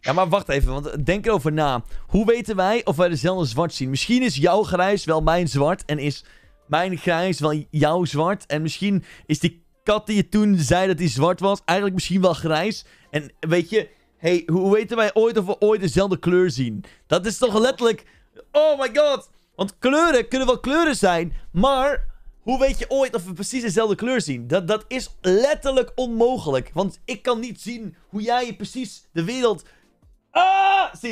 Ja, maar wacht even, want denk erover na. Hoe weten wij of wij dezelfde zwart zien? Misschien is jouw grijs wel mijn zwart en is mijn grijs wel jouw zwart. En misschien is die kat die je toen zei dat hij zwart was, eigenlijk misschien wel grijs. En weet je, hey, hoe weten wij ooit of we ooit dezelfde kleur zien? Dat is toch letterlijk... Oh my god! Want kleuren kunnen wel kleuren zijn, maar hoe weet je ooit of we precies dezelfde kleur zien? Dat, dat is letterlijk onmogelijk. Want ik kan niet zien hoe jij precies de wereld ah, ziet.